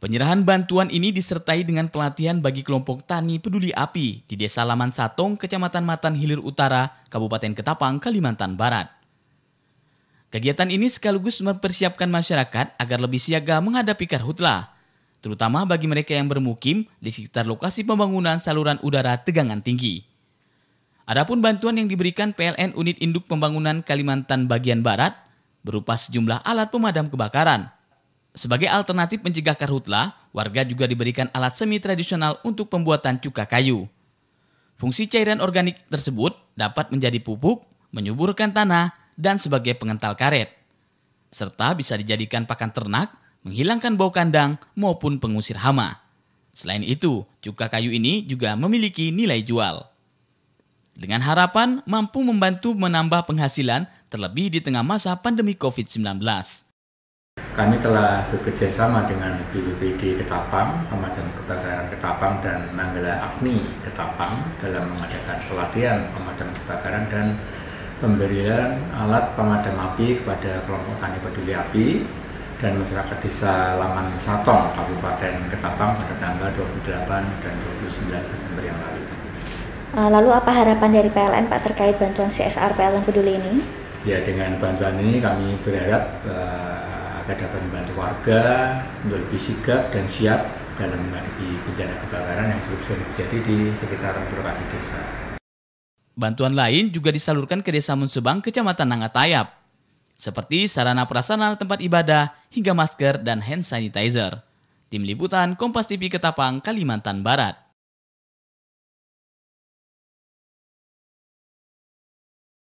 Penyerahan bantuan ini disertai dengan pelatihan bagi kelompok tani peduli api di Desa Laman Satong, Kecamatan Matan Hilir Utara, Kabupaten Ketapang, Kalimantan Barat. Kegiatan ini sekaligus mempersiapkan masyarakat agar lebih siaga menghadapi karhutla, terutama bagi mereka yang bermukim di sekitar lokasi pembangunan saluran udara tegangan tinggi. Adapun bantuan yang diberikan PLN Unit Induk Pembangunan Kalimantan Bagian Barat berupa sejumlah alat pemadam kebakaran – sebagai alternatif mencegah karhutla, warga juga diberikan alat semi tradisional untuk pembuatan cuka kayu. Fungsi cairan organik tersebut dapat menjadi pupuk, menyuburkan tanah, dan sebagai pengental karet. Serta bisa dijadikan pakan ternak, menghilangkan bau kandang, maupun pengusir hama. Selain itu, cuka kayu ini juga memiliki nilai jual. Dengan harapan mampu membantu menambah penghasilan terlebih di tengah masa pandemi COVID-19. Kami telah bekerja sama dengan BPBD Ketapang, pemadam kebakaran Ketapang dan Manggala Agni Ketapang dalam mengadakan pelatihan pemadam kebakaran dan pemberian alat pemadam api kepada kelompok tani peduli api dan masyarakat desa Laman Satong, Kabupaten Ketapang pada tanggal 28 dan 29 September yang lalu. Ah, lalu apa harapan dari PLN Pak terkait bantuan CSR PLN Peduli ini? Ya dengan bantuan ini kami berharap eh, dapat membantu warga untuk lebih sigap dan siap dalam menghadapi bencana kebakaran yang cukup sering terjadi di sekitar lokasi desa. Bantuan lain juga disalurkan ke Desa Munsebang, Kecamatan Nangatayap, seperti sarana prasarana tempat ibadah hingga masker dan hand sanitizer. Tim Liputan Kompas TV Ketapang, Kalimantan Barat.